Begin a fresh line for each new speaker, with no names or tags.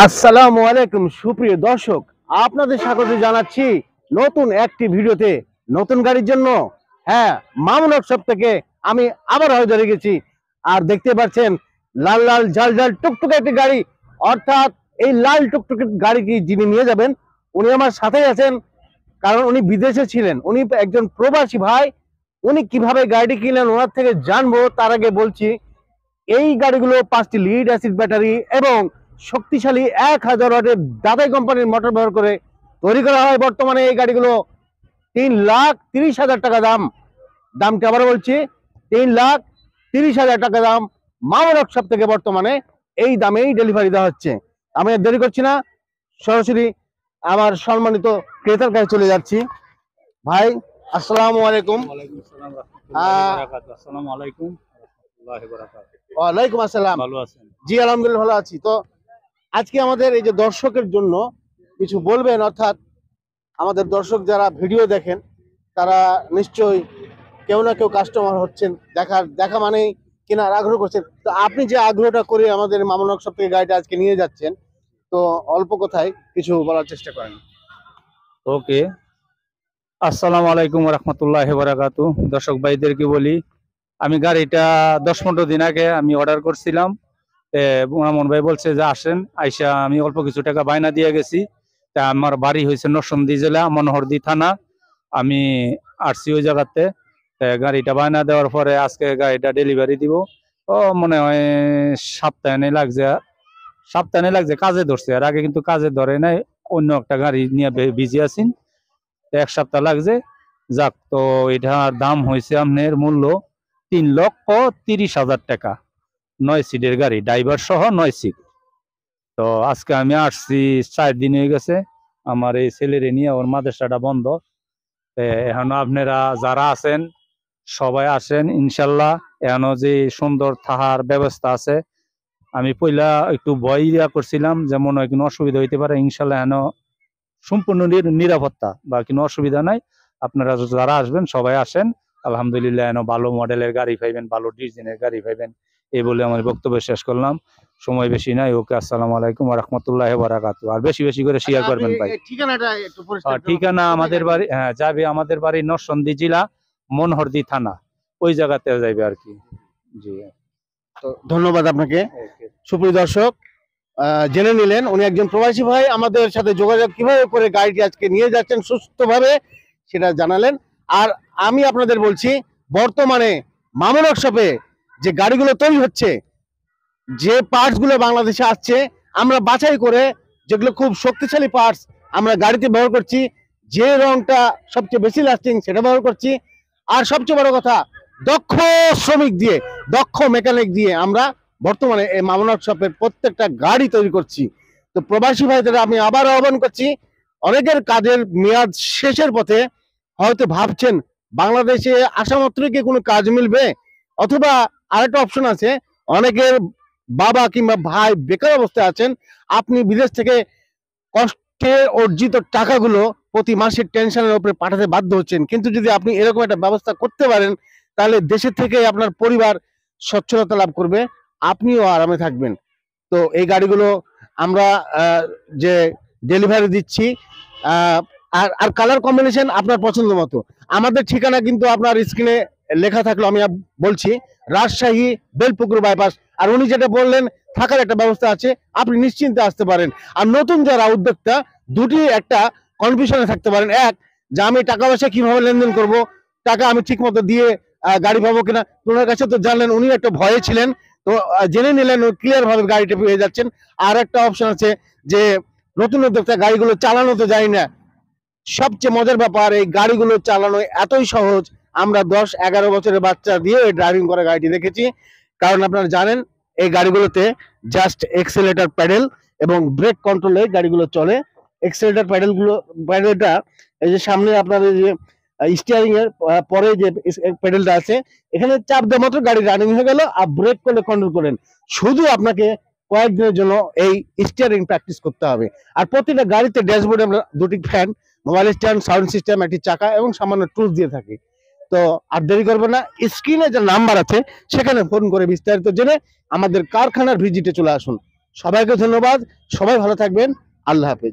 আসসালামু আলাইকুম সুপ্রিয় দর্শক আপনাদের স্বাগত জানাচ্ছি নতুন একটি ভিডিওতে নতুন গাড়ির জন্য হ্যাঁ মামুন সব থেকে আমি আবার হয়ে ধরে গেছি আর দেখতে পাচ্ছেন লাল লাল জাল জাল টুকটুকে একটি গাড়ি অর্থাৎ এই লাল টুকটুকে কি যিনি নিয়ে যাবেন উনি আমার সাথেই আছেন কারণ উনি বিদেশে ছিলেন উনি একজন প্রবাসী ভাই উনি কিভাবে গাড়িটি কিনলেন ওনার থেকে জানবো তার আগে বলছি এই গাড়িগুলো পাঁচটি লিড অ্যাসিড ব্যাটারি এবং শক্তিশালী এক হাজার ওয়াটের দাদাই কোম্পানির মোটর ব্যবহার করে তৈরি করা হয় বর্তমানে এই গাড়িগুলো তিন লাখ তিরিশ হাজার টাকা দাম দামটি আবার বলছি তিন লাখ তিরিশ হাজার টাকা দাম মামা ওয়ার্কশপ থেকে বর্তমানে এই দামেই ডেলিভারি দেওয়া হচ্ছে আমি দেরি করছি না সরাসরি আমার সম্মানিত ক্রেতার কাছে চলে যাচ্ছি ভাই আসসালামু আলাইকুম ওয়ালাইকুম আসসালাম ভালো আছেন জি আলহামদুলিল্লাহ ভালো আছি তো আজকে আমাদের এই যে দর্শকের জন্য কিছু বলবেন অর্থাৎ আমাদের দর্শক যারা ভিডিও দেখেন তারা নিশ্চয়ই কেউ না কেউ কাস্টমার হচ্ছেন দেখার দেখা মানেই কেনার আগ্রহ করছেন তো আপনি যে আগ্রহটা করে আমাদের মামুন সব থেকে গাড়িটা আজকে নিয়ে যাচ্ছেন তো অল্প কথায় কিছু বলার চেষ্টা করেন
ওকে আসসালামু আলাইকুম রহমতুল্লাহ বারাকাতু দর্শক ভাইদেরকে বলি আমি গাড়িটা দশ পনেরো দিন আগে আমি অর্ডার করছিলাম মামন ভাই বলছে যে আসেন আইসা আমি অল্প কিছু টাকা বায়না দিয়ে গেছি তা আমার বাড়ি হয়েছে নরসন্দী জেলা মনোহরদি থানা আমি আসছি ওই জায়গাতে গাড়িটা বায়না দেওয়ার পরে আজকে গাড়িটা ডেলিভারি দিব ও মনে হয় সপ্তাহে লাগছে সপ্তাহে লাগছে কাজে ধরছে আর আগে কিন্তু কাজে ধরে নাই অন্য একটা গাড়ি নিয়ে বিজি আছেন এক সপ্তাহ লাগছে যাক তো এটার দাম হয়েছে আপনার মূল্য তিন লক্ষ তিরিশ হাজার টাকা নয় সিটের গাড়ি ড্রাইভার সহ নয় সিট তো আজকে আমি আসছি চার দিন হয়ে গেছে আমার এই ছেলেরে নিয়ে আমার মাদ্রাসাটা বন্ধ এখন আপনারা যারা আছেন সবাই আসেন ইনশাল্লাহ এখনো যে সুন্দর থাহার ব্যবস্থা আছে আমি পয়লা একটু ভয় ইয়া করছিলাম যেমন কোনো অসুবিধা হইতে পারে ইনশাল্লাহ এখনো সম্পূর্ণ নিরাপত্তা বা কোনো অসুবিধা নাই আপনারা যারা আসবেন সবাই আসেন আলহামদুলিল্লাহ এন ভালো মডেলের গাড়ি পাইবেন ভালো ডিজাইনের গাড়ি পাইবেন এই বলে আমার বক্তব্য শেষ করলাম সময় বেশি নাই ওকে আসসালামু আলাইকুম রহমতুল্লাহ বারাকাত আর বেশি বেশি করে শেয়ার আচ্ছা, করবেন
ভাই
ঠিকানা আমাদের বাড়ি হ্যাঁ যাবে আমাদের বাড়ি নরসন্দি জেলা মনহরদি থানা ওই জায়গাতে যাইবে আর কি
জি হ্যাঁ। তো ধন্যবাদ আপনাকে সুপ্রিয় দর্শক জেনে নিলেন উনি একজন প্রবাসী ভাই আমাদের সাথে যোগাযোগ কিভাবে করে গাড়িটি আজকে নিয়ে যাচ্ছেন সুস্থভাবে সেটা জানালেন আর আমি আপনাদের বলছি বর্তমানে মামুন শপে যে গাড়িগুলো তৈরি হচ্ছে যে পার্টসগুলো বাংলাদেশে আসছে আমরা বাছাই করে যেগুলো খুব শক্তিশালী পার্টস আমরা গাড়িতে ব্যবহার করছি যে রংটা সবচেয়ে বেশি লাস্টিং সেটা ব্যবহার করছি আর সবচেয়ে বড় কথা দক্ষ শ্রমিক দিয়ে দক্ষ মেকানিক দিয়ে আমরা বর্তমানে এই মামুনার শপের প্রত্যেকটা গাড়ি তৈরি করছি তো প্রবাসী ভাইদের আমি আবার আহ্বান করছি অনেকের কাজের মেয়াদ শেষের পথে হয়তো ভাবছেন বাংলাদেশে আসা মাত্রই কি কোনো কাজ মিলবে অথবা আরেকটা অপশন আছে অনেকের বাবা কিংবা ভাই বেকার অবস্থায় আছেন আপনি বিদেশ থেকে কষ্টে অর্জিত টাকাগুলো প্রতি মাসের টেনশনের উপরে পাঠাতে বাধ্য হচ্ছেন কিন্তু যদি আপনি এরকম একটা ব্যবস্থা করতে পারেন তাহলে দেশে থেকে আপনার পরিবার স্বচ্ছলতা লাভ করবে আপনিও আরামে থাকবেন তো এই গাড়িগুলো আমরা যে ডেলিভারি দিচ্ছি আর আর কালার কম্বিনেশন আপনার পছন্দ মতো আমাদের ঠিকানা কিন্তু আপনার স্ক্রিনে লেখা থাকলো আমি বলছি রাজশাহী বেলপুকুর বাইপাস আর উনি যেটা বললেন থাকার একটা ব্যবস্থা আছে আপনি নিশ্চিন্তে আসতে পারেন আর নতুন যারা উদ্যোক্তা দুটি একটা কনফিউশনে থাকতে পারেন এক যে আমি টাকা পয়সা কিভাবে লেনদেন করব টাকা আমি ঠিকমতো দিয়ে গাড়ি পাবো কিনা ওনার কাছে তো জানলেন উনি একটা ভয়ে ছিলেন তো জেনে নিলেন ক্লিয়ার ভাবে গাড়িটা পেয়ে যাচ্ছেন আর একটা অপশন আছে যে নতুন উদ্যোক্তা গাড়িগুলো চালানো তো যায় না সবচেয়ে মজার ব্যাপার এই গাড়িগুলো চালানো এতই সহজ আমরা দশ এগারো বছরের বাচ্চা দিয়ে ড্রাইভিং করা গাড়িটি দেখেছি কারণ আপনারা জানেন এই গাড়িগুলোতে জাস্ট এক্সেলেটার প্যাডেল এবং ব্রেক কন্ট্রোলে গাড়িগুলো চলে এক্সেলেটার প্যাডেলগুলো প্যাডেলটা এই যে সামনে আপনাদের যে স্টিয়ারিং এর পরে যে প্যাডেলটা আছে এখানে চাপ দেওয়া মাত্র গাড়ি রানিং হয়ে গেল আর ব্রেক করলে কন্ট্রোল করেন শুধু আপনাকে কয়েকদিনের জন্য এই স্টিয়ারিং প্র্যাকটিস করতে হবে আর প্রতিটা গাড়িতে ড্যাশবোর্ডে আমরা দুটি fan mobile stand sound system একটি চাকা এবং সামান্য টুলস দিয়ে থাকি তো আর দেরি করবে না স্ক্রিনে যে নাম্বার আছে সেখানে ফোন করে বিস্তারিত জেনে আমাদের কারখানার ভিজিটে চলে আসুন সবাইকে ধন্যবাদ সবাই ভালো থাকবেন আল্লাহ হাফেজ